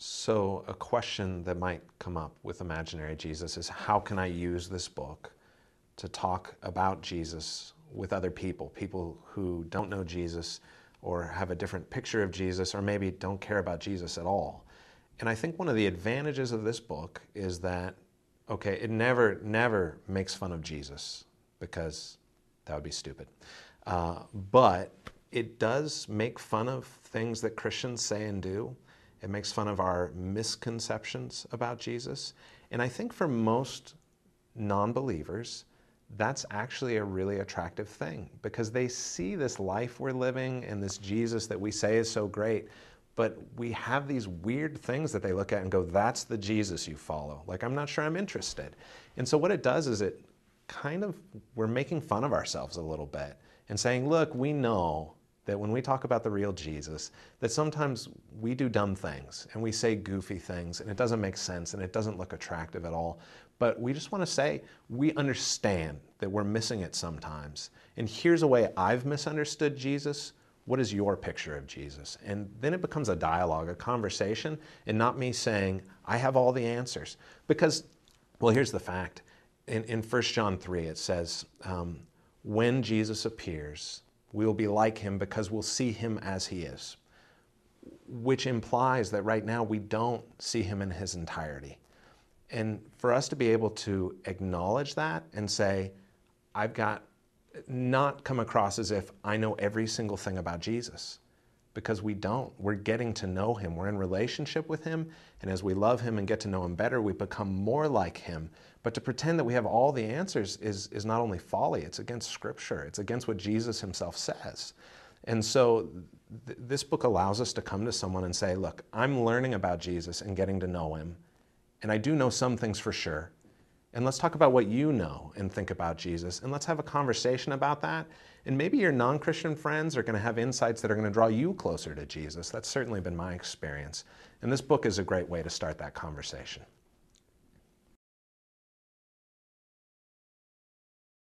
So, a question that might come up with Imaginary Jesus is how can I use this book to talk about Jesus with other people, people who don't know Jesus or have a different picture of Jesus or maybe don't care about Jesus at all? And I think one of the advantages of this book is that, okay, it never, never makes fun of Jesus because that would be stupid. Uh, but it does make fun of things that Christians say and do. It makes fun of our misconceptions about Jesus. And I think for most non believers, that's actually a really attractive thing because they see this life we're living and this Jesus that we say is so great, but we have these weird things that they look at and go, that's the Jesus you follow. Like, I'm not sure I'm interested. And so, what it does is it kind of, we're making fun of ourselves a little bit and saying, look, we know that when we talk about the real Jesus, that sometimes we do dumb things and we say goofy things and it doesn't make sense and it doesn't look attractive at all. But we just want to say we understand that we're missing it sometimes. And here's a way I've misunderstood Jesus. What is your picture of Jesus? And then it becomes a dialogue, a conversation, and not me saying, I have all the answers. Because, well, here's the fact. In, in 1 John 3, it says, um, When Jesus appears, We'll be like him because we'll see him as he is, which implies that right now we don't see him in his entirety. And for us to be able to acknowledge that and say, I've got not come across as if I know every single thing about Jesus because we don't. We're getting to know Him, we're in relationship with Him, and as we love Him and get to know Him better, we become more like Him. But to pretend that we have all the answers is, is not only folly, it's against Scripture, it's against what Jesus Himself says. And so th- this book allows us to come to someone and say, Look, I'm learning about Jesus and getting to know Him, and I do know some things for sure. And let's talk about what you know and think about Jesus. And let's have a conversation about that. And maybe your non Christian friends are going to have insights that are going to draw you closer to Jesus. That's certainly been my experience. And this book is a great way to start that conversation.